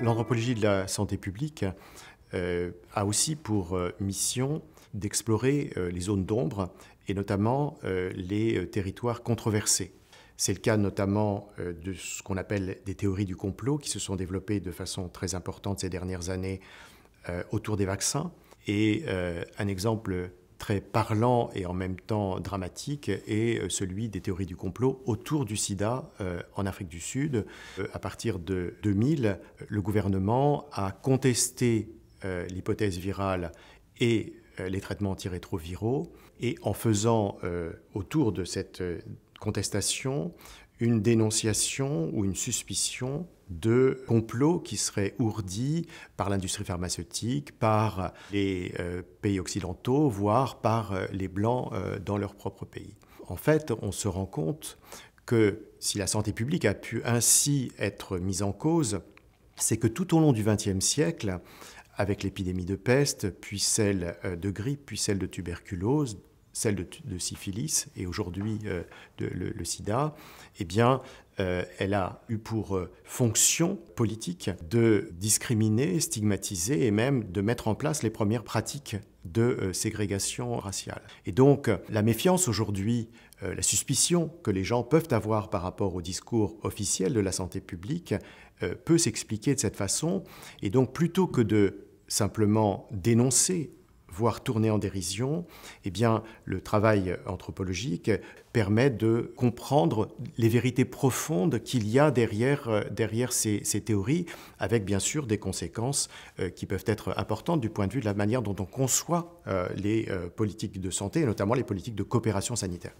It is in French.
L'anthropologie de la santé publique euh, a aussi pour euh, mission d'explorer euh, les zones d'ombre et notamment les territoires controversés. C'est le cas notamment de ce qu'on appelle des théories du complot qui se sont développées de façon très importante ces dernières années autour des vaccins. Et un exemple très parlant et en même temps dramatique est euh, celui des théories du complot autour du sida euh, en Afrique du Sud. Euh, à partir de 2000, le gouvernement a contesté l'hypothèse virale et les traitements antirétroviraux et en faisant autour de cette contestation une dénonciation ou une suspicion de complots qui seraient ourdis par l'industrie pharmaceutique, par les euh, pays occidentaux, voire par euh, les Blancs euh, dans leur propre pays. En fait, on se rend compte que si la santé publique a pu ainsi être mise en cause, c'est que tout au long du XXe siècle, avec l'épidémie de peste, puis celle de grippe, puis celle de tuberculose, celle de, syphilis et aujourd'hui euh, le, sida, eh bien, euh, elle a eu pour euh, fonction politique de discriminer, stigmatiser et même de mettre en place les premières pratiques de ségrégation raciale. Et donc, la méfiance aujourd'hui, la suspicion que les gens peuvent avoir par rapport au discours officiel de la santé publique peut s'expliquer de cette façon. Et donc, plutôt que de simplement dénoncer voire tourner en dérision, eh bien, le travail anthropologique permet de comprendre les vérités profondes qu'il y a derrière, euh, derrière ces, ces, théories, avec bien sûr des conséquences euh, qui peuvent être importantes du point de vue de la manière dont on conçoit euh, les politiques de santé, et notamment les politiques de coopération sanitaire.